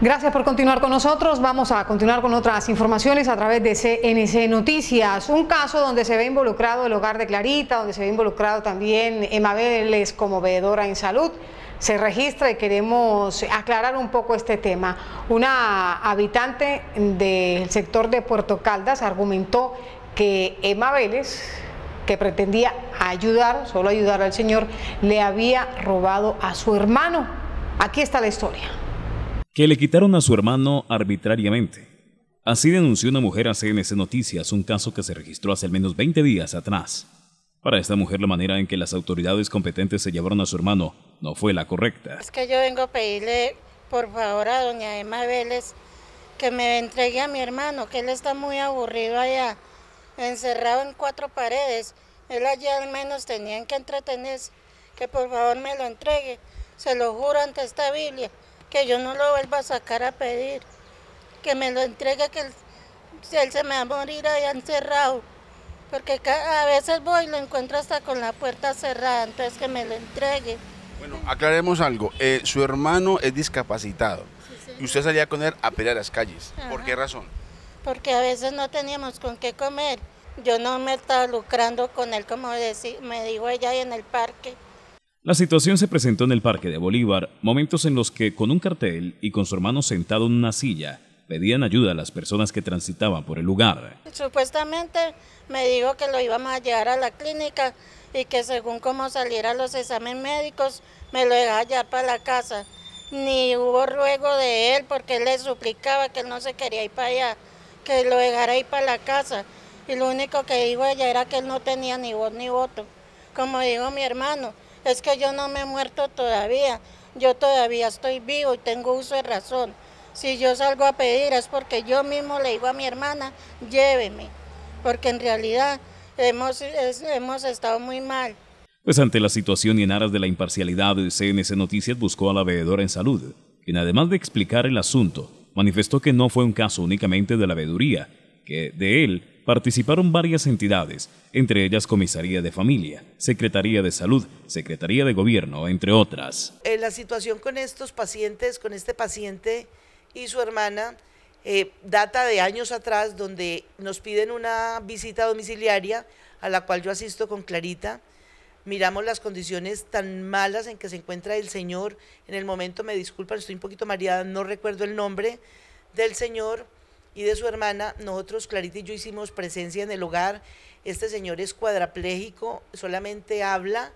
Gracias por continuar con nosotros. Vamos a continuar con otras informaciones a través de CNC Noticias. Un caso donde se ve involucrado el hogar de Clarita, donde se ve involucrado también Emma Vélez como veedora en salud. Se registra y queremos aclarar un poco este tema. Una habitante del sector de Puerto Caldas argumentó que Emma Vélez que pretendía ayudar, solo ayudar al señor, le había robado a su hermano. Aquí está la historia que le quitaron a su hermano arbitrariamente. Así denunció una mujer a CNC Noticias un caso que se registró hace al menos 20 días atrás. Para esta mujer la manera en que las autoridades competentes se llevaron a su hermano no fue la correcta. Es que yo vengo a pedirle por favor a doña Emma Vélez que me entregue a mi hermano, que él está muy aburrido allá, encerrado en cuatro paredes. Él allá al menos tenía que entretenerse, que por favor me lo entregue, se lo juro ante esta Biblia que yo no lo vuelva a sacar a pedir, que me lo entregue, que si él se me va a morir ahí encerrado, porque a veces voy y lo encuentro hasta con la puerta cerrada, entonces que me lo entregue. Bueno, aclaremos algo, eh, su hermano es discapacitado y usted salía con él a pelear las calles, ¿por qué razón? Porque a veces no teníamos con qué comer. Yo no me estaba lucrando con él, como me dijo ella, ahí en el parque. La situación se presentó en el Parque de Bolívar, momentos en los que, con un cartel y con su hermano sentado en una silla, pedían ayuda a las personas que transitaban por el lugar. Supuestamente me dijo que lo íbamos a llevar a la clínica y que según cómo saliera los exámenes médicos, me lo dejaba llevar para la casa. Ni hubo ruego de él porque él le suplicaba que él no se quería ir para allá, que lo dejara ir para la casa. Y lo único que dijo ella era que él no tenía ni voz ni voto, como dijo mi hermano es que yo no me he muerto todavía, yo todavía estoy vivo y tengo uso de razón. Si yo salgo a pedir es porque yo mismo le digo a mi hermana, lléveme, porque en realidad hemos, hemos estado muy mal. Pues ante la situación y en aras de la imparcialidad, CNS Noticias buscó a la veedora en salud, quien además de explicar el asunto, manifestó que no fue un caso únicamente de la veeduría, que de él participaron varias entidades, entre ellas Comisaría de Familia, Secretaría de Salud, Secretaría de Gobierno, entre otras. Eh, la situación con estos pacientes, con este paciente y su hermana, eh, data de años atrás, donde nos piden una visita domiciliaria, a la cual yo asisto con Clarita. Miramos las condiciones tan malas en que se encuentra el señor. En el momento, me disculpan, estoy un poquito mareada, no recuerdo el nombre del señor y de su hermana. Nosotros, Clarita y yo, hicimos presencia en el hogar. Este señor es cuadraplégico, solamente habla,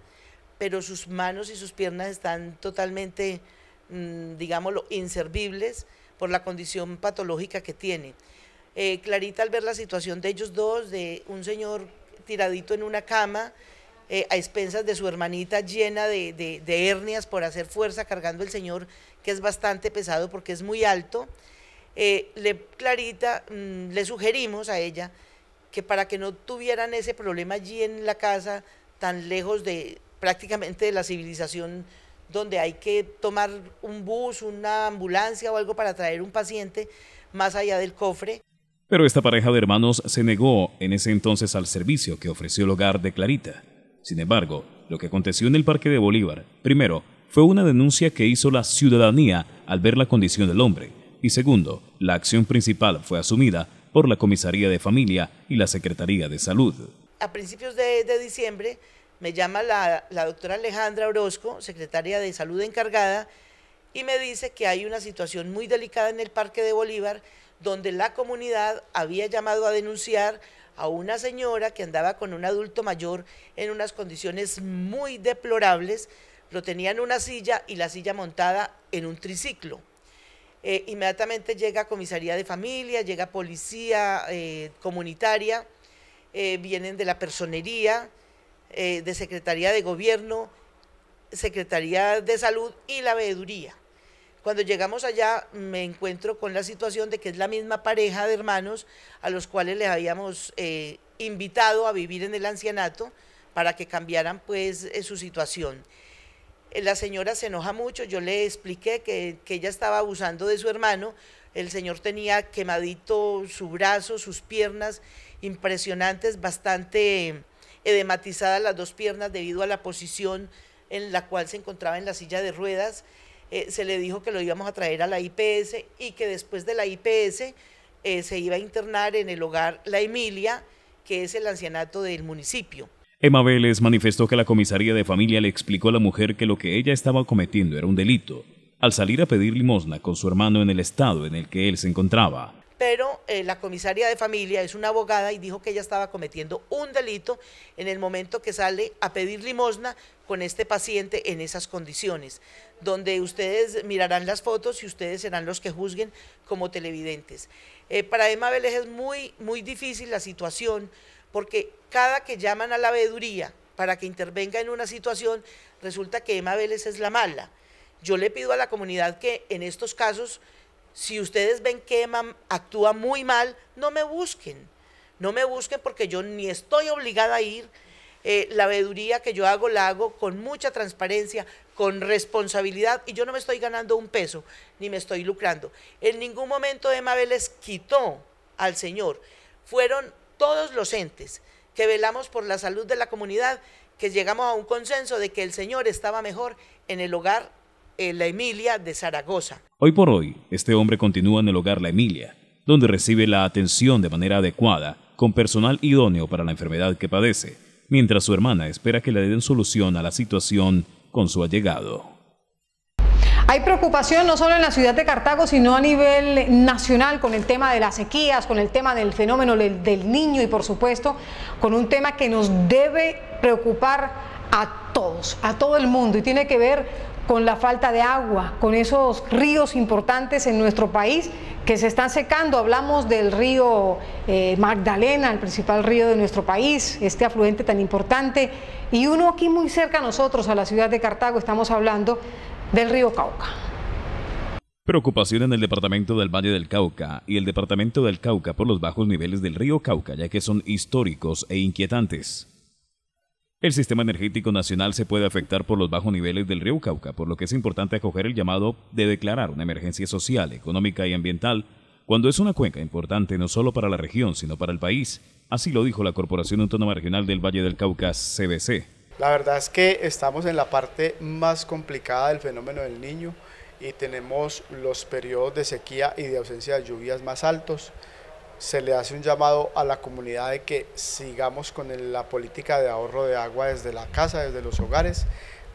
pero sus manos y sus piernas están totalmente, mm, digámoslo, inservibles por la condición patológica que tiene. Eh, Clarita, al ver la situación de ellos dos, de un señor tiradito en una cama, eh, a expensas de su hermanita llena de, de hernias por hacer fuerza, cargando el señor, que es bastante pesado porque es muy alto, eh, le, Clarita, mm, le sugerimos a ella que para que no tuvieran ese problema allí en la casa, tan lejos de prácticamente de la civilización, donde hay que tomar un bus, una ambulancia o algo para traer un paciente más allá del cofre. Pero esta pareja de hermanos se negó en ese entonces al servicio que ofreció el hogar de Clarita. Sin embargo, lo que aconteció en el Parque de Bolívar, primero, fue una denuncia que hizo la ciudadanía al ver la condición del hombre y segundo, la acción principal fue asumida por la Comisaría de Familia y la Secretaría de Salud. A principios de, diciembre me llama la, la doctora Alejandra Orozco, secretaria de Salud encargada, y me dice que hay una situación muy delicada en el Parque de Bolívar, donde la comunidad había llamado a denunciar a una señora que andaba con un adulto mayor en unas condiciones muy deplorables, lo tenía en una silla y la silla montada en un triciclo. Eh, inmediatamente llega comisaría de familia, llega policía eh, comunitaria, eh, vienen de la personería, de secretaría de gobierno, secretaría de salud y la veeduría. Cuando llegamos allá me encuentro con la situación de que es la misma pareja de hermanos a los cuales les habíamos invitado a vivir en el ancianato para que cambiaran pues su situación la señora se enoja mucho, yo le expliqué que, ella estaba abusando de su hermano, el señor tenía quemadito su brazo, sus piernas impresionantes, bastante edematizadas las dos piernas debido a la posición en la cual se encontraba en la silla de ruedas. Eh, se le dijo que lo íbamos a traer a la IPS y que después de la IPS eh, se iba a internar en el hogar La Emilia, que es el ancianato del municipio. Emma Vélez manifestó que la comisaría de familia le explicó a la mujer que lo que ella estaba cometiendo era un delito, al salir a pedir limosna con su hermano en el estado en el que él se encontraba. Pero eh, la comisaría de familia es una abogada y dijo que ella estaba cometiendo un delito en el momento que sale a pedir limosna con este paciente en esas condiciones, donde ustedes mirarán las fotos y ustedes serán los que juzguen como televidentes. Eh, para Emma Vélez es muy, muy difícil la situación porque cada que llaman a la veeduría para que intervenga en una situación, resulta que Emma Vélez es la mala. Yo le pido a la comunidad que en estos casos, si ustedes ven que Emma actúa muy mal, no me busquen. No me busquen porque yo ni estoy obligada a ir. Eh, la veeduría que yo hago la hago con mucha transparencia, con responsabilidad y yo no me estoy ganando un peso ni me estoy lucrando. En ningún momento Emma Vélez quitó al Señor. Fueron todos los entes que velamos por la salud de la comunidad, que llegamos a un consenso de que el Señor estaba mejor en el hogar La Emilia de Zaragoza. Hoy por hoy, este hombre continúa en el hogar La Emilia, donde recibe la atención de manera adecuada, con personal idóneo para la enfermedad que padece, mientras su hermana espera que le den solución a la situación con su allegado. Hay preocupación no solo en la ciudad de Cartago, sino a nivel nacional con el tema de las sequías, con el tema del fenómeno del, niño y por supuesto con un tema que nos debe preocupar a todos, a todo el mundo y tiene que ver con la falta de agua, con esos ríos importantes en nuestro país que se están secando. Hablamos del río eh, Magdalena, el principal río de nuestro país, este afluente tan importante, y uno aquí muy cerca a nosotros, a la ciudad de Cartago, estamos hablando del río Cauca. Preocupación en el departamento del Valle del Cauca y el departamento del Cauca por los bajos niveles del río Cauca, ya que son históricos e inquietantes. El sistema energético nacional se puede afectar por los bajos niveles del río Cauca, por lo que es importante acoger el llamado de declarar una emergencia social, económica y ambiental, cuando es una cuenca importante no solo para la región, sino para el país. Así lo dijo la Corporación Autónoma Regional del Valle del Cauca, CBC. La verdad es que estamos en la parte más complicada del fenómeno del niño y tenemos los periodos de sequía y de ausencia de lluvias más altos. Se le hace un llamado a la comunidad de que sigamos con la política de ahorro de agua desde la casa, desde los hogares,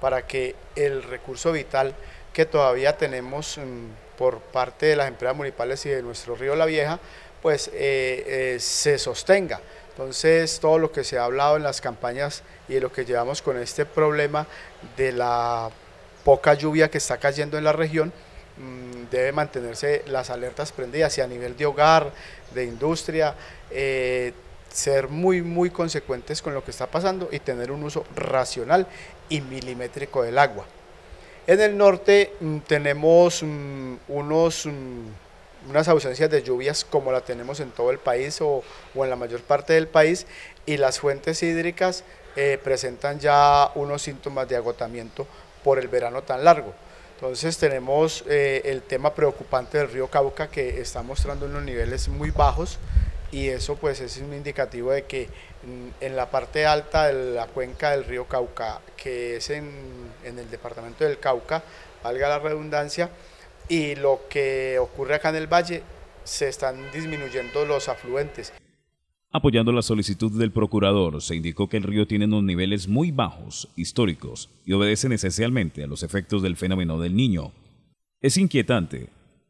para que el recurso vital que todavía tenemos mm, por parte de las empresas municipales y de nuestro río La Vieja, pues eh, eh, se sostenga. Entonces, todo lo que se ha hablado en las campañas y lo que llevamos con este problema de la poca lluvia que está cayendo en la región, mm, debe mantenerse las alertas prendidas y a nivel de hogar, de industria, eh, ser muy, muy consecuentes con lo que está pasando y tener un uso racional y milimétrico del agua. En el norte mm, tenemos mm, unos unas ausencias de lluvias como la tenemos en todo el país o, en la mayor parte del país y las fuentes hídricas eh, presentan ya unos síntomas de agotamiento por el verano tan largo. Entonces tenemos eh, el tema preocupante del río Cauca que está mostrando unos niveles muy bajos y eso pues es un indicativo de que en la parte alta de la cuenca del río Cauca, que es en, en el departamento del Cauca, valga la redundancia, y lo que ocurre acá en el valle, se están disminuyendo los afluentes. Apoyando la solicitud del procurador, se indicó que el río tiene unos niveles muy bajos, históricos, y obedecen esencialmente a los efectos del fenómeno del niño. Es inquietante.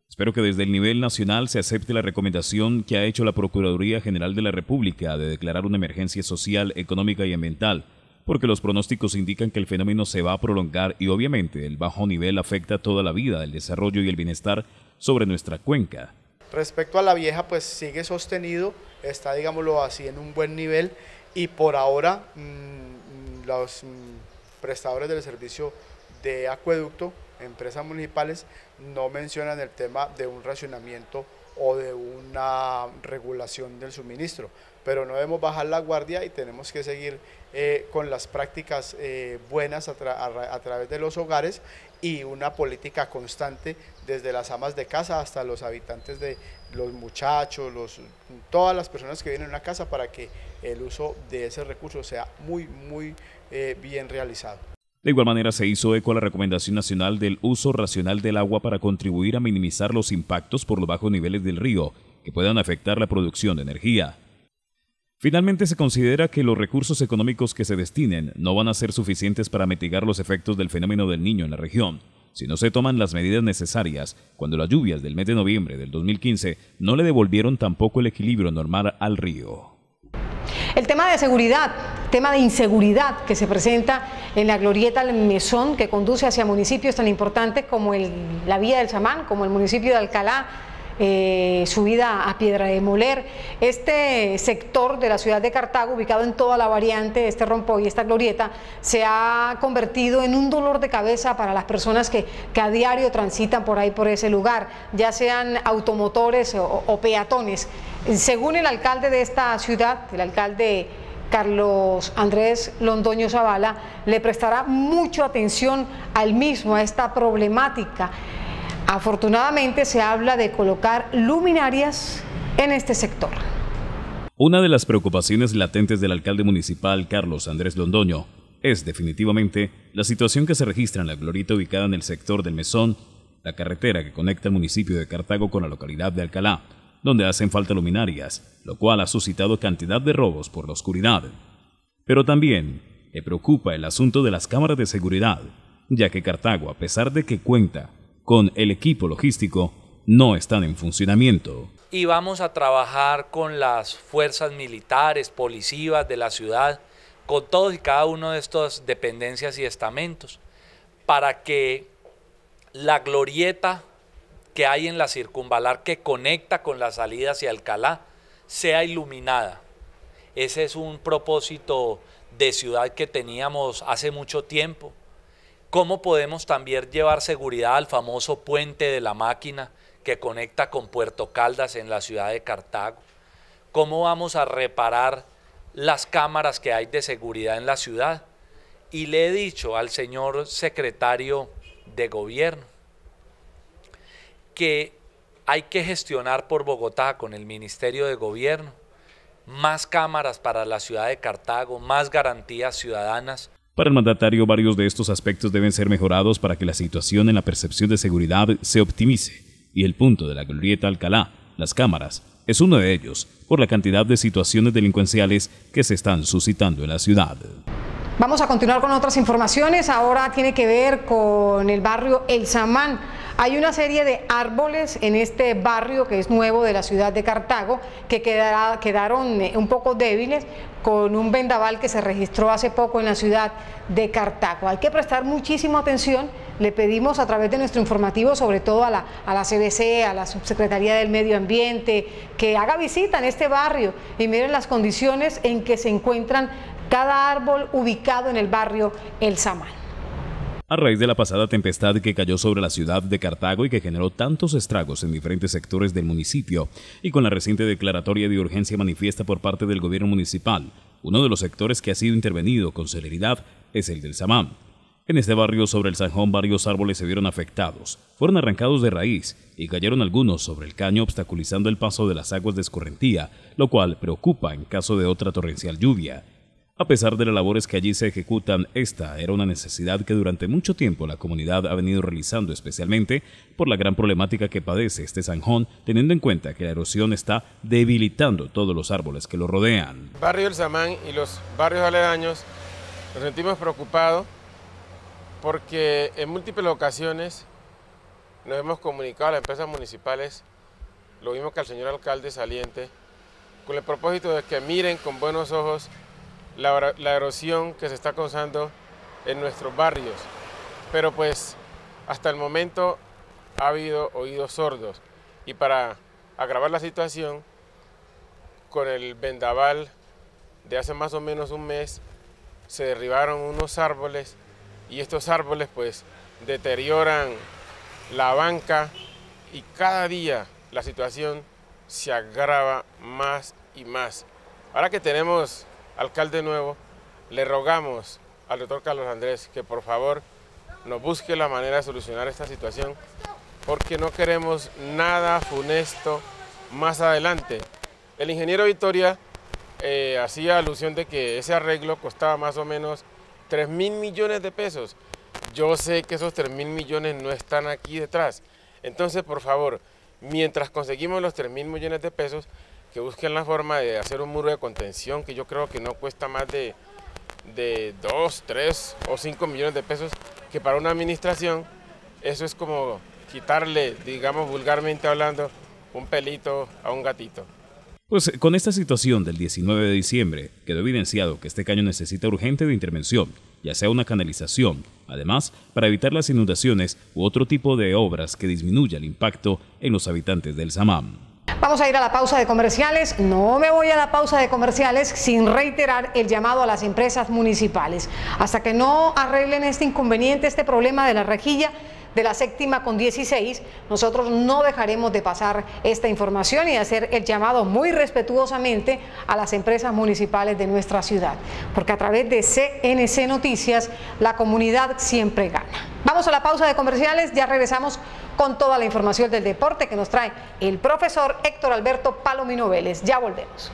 Espero que desde el nivel nacional se acepte la recomendación que ha hecho la Procuraduría General de la República de declarar una emergencia social, económica y ambiental porque los pronósticos indican que el fenómeno se va a prolongar y obviamente el bajo nivel afecta toda la vida, el desarrollo y el bienestar sobre nuestra cuenca. Respecto a la vieja, pues sigue sostenido, está, digámoslo así, en un buen nivel y por ahora mm, mm, los mm, prestadores del servicio de acueducto, empresas municipales, no mencionan el tema de un racionamiento o de una regulación del suministro. Pero no debemos bajar la guardia y tenemos que seguir eh, con las prácticas eh, buenas a, través de los hogares y una política constante desde las amas de casa hasta los habitantes de los muchachos, todas las personas que vienen a una casa para que el uso de ese recurso sea muy, muy eh, bien realizado. De igual manera, se hizo eco a la recomendación nacional del uso racional del agua para contribuir a minimizar los impactos por los bajos niveles del río que puedan afectar la producción de energía. Finalmente, se considera que los recursos económicos que se destinen no van a ser suficientes para mitigar los efectos del fenómeno del niño en la región, si no se toman las medidas necesarias cuando las lluvias del mes de noviembre del 2015 no le devolvieron tampoco el equilibrio normal al río. El tema de seguridad tema de inseguridad que se presenta en la glorieta del Mesón, que conduce hacia municipios tan importantes como el, la Vía del chamán como el municipio de Alcalá, eh, subida a Piedra de Moler. Este sector de la ciudad de Cartago, ubicado en toda la variante, este rompo y esta glorieta, se ha convertido en un dolor de cabeza para las personas que, a diario transitan por ahí, por ese lugar, ya sean automotores o peatones. Según el alcalde de esta ciudad, el alcalde Carlos Andrés Londoño Zavala le prestará mucha atención al mismo, a esta problemática. Afortunadamente se habla de colocar luminarias en este sector. Una de las preocupaciones latentes del alcalde municipal Carlos Andrés Londoño es definitivamente la situación que se registra en la glorita ubicada en el sector del Mesón, la carretera que conecta el municipio de Cartago con la localidad de Alcalá, donde hacen falta luminarias, lo cual ha suscitado cantidad de robos por la oscuridad. Pero también me preocupa el asunto de las cámaras de seguridad, ya que Cartago, a pesar de que cuenta con el equipo logístico, no están en funcionamiento. Y vamos a trabajar con las fuerzas militares, policías de la ciudad, con todos y cada uno de estas dependencias y estamentos, para que la glorieta que hay en la circunvalar que conecta con la salida hacia Alcalá sea iluminada. Ese es un propósito de ciudad que teníamos hace mucho tiempo. ¿Cómo podemos también llevar seguridad al famoso puente de la máquina que conecta con Puerto Caldas en la ciudad de Cartago? ¿Cómo vamos a reparar las cámaras que hay de seguridad en la ciudad? Y le he dicho al señor secretario de gobierno, que hay que gestionar por Bogotá con el Ministerio de Gobierno, más cámaras para la ciudad de Cartago, más garantías ciudadanas. Para el mandatario, varios de estos aspectos deben ser mejorados para que la situación en la percepción de seguridad se optimice. Y el punto de la glorieta Alcalá, las cámaras, es uno de ellos, por la cantidad de situaciones delincuenciales que se están suscitando en la ciudad. Vamos a continuar con otras informaciones. Ahora tiene que ver con el barrio El Samán hay una serie de árboles en este barrio que es nuevo de la ciudad de Cartago que quedaron eh, un poco débiles con un vendaval que se registró hace poco en la ciudad de Cartago. Hay que prestar muchísima atención. Le pedimos a través de nuestro informativo, sobre todo a la, a la CBC, a la Subsecretaría del Medio Ambiente, que haga visita en este barrio y miren las condiciones en que se encuentran cada árbol ubicado en el barrio El Samán a raíz de la pasada tempestad que cayó sobre la ciudad de Cartago y que generó tantos estragos en diferentes sectores del municipio, y con la reciente declaratoria de urgencia manifiesta por parte del gobierno municipal, uno de los sectores que ha sido intervenido con celeridad es el del Samán. En este barrio sobre el Sanjón varios árboles se vieron afectados, fueron arrancados de raíz y cayeron algunos sobre el caño obstaculizando el paso de las aguas de escorrentía, lo cual preocupa en caso de otra torrencial lluvia. A pesar de las labores que allí se ejecutan, esta era una necesidad que durante mucho tiempo la comunidad ha venido realizando, especialmente por la gran problemática que padece este zanjón, teniendo en cuenta que la erosión está debilitando todos los árboles que lo rodean. barrio El Samán y los barrios aledaños nos sentimos preocupados porque en múltiples ocasiones nos hemos comunicado a las empresas municipales, lo mismo que al señor alcalde saliente, con el propósito de que miren con buenos ojos la, erosión que se está causando en nuestros barrios. Pero pues hasta el momento ha habido oídos sordos y para agravar la situación, con el vendaval de hace más o menos un mes se derribaron unos árboles y estos árboles pues deterioran la banca y cada día la situación se agrava más y más. Ahora que tenemos alcalde nuevo, le rogamos al doctor Carlos Andrés que por favor nos busque la manera de solucionar esta situación porque no queremos nada funesto más adelante. El ingeniero Victoria eh, hacía alusión de que ese arreglo costaba más o menos 3 mil millones de pesos. Yo sé que esos 3 mil millones no están aquí detrás. Entonces, por favor, mientras conseguimos los 3 mil millones de pesos, que busquen la forma de hacer un muro de contención que yo creo que no cuesta más de, 2, 3 o 5 millones de pesos, que para una administración eso es como quitarle, digamos vulgarmente hablando, un pelito a un gatito. Pues con esta situación del 19 de diciembre quedó evidenciado que este caño necesita urgente de intervención, ya sea una canalización, además para evitar las inundaciones u otro tipo de obras que disminuya el impacto en los habitantes del Samam. Vamos a ir a la pausa de comerciales. No me voy a la pausa de comerciales sin reiterar el llamado a las empresas municipales. Hasta que no arreglen este inconveniente, este problema de la rejilla, de la séptima con 16, nosotros no dejaremos de pasar esta información y hacer el llamado muy respetuosamente a las empresas municipales de nuestra ciudad, porque a través de CNC Noticias la comunidad siempre gana. Vamos a la pausa de comerciales, ya regresamos con toda la información del deporte que nos trae el profesor Héctor Alberto Palomino Vélez. Ya volvemos.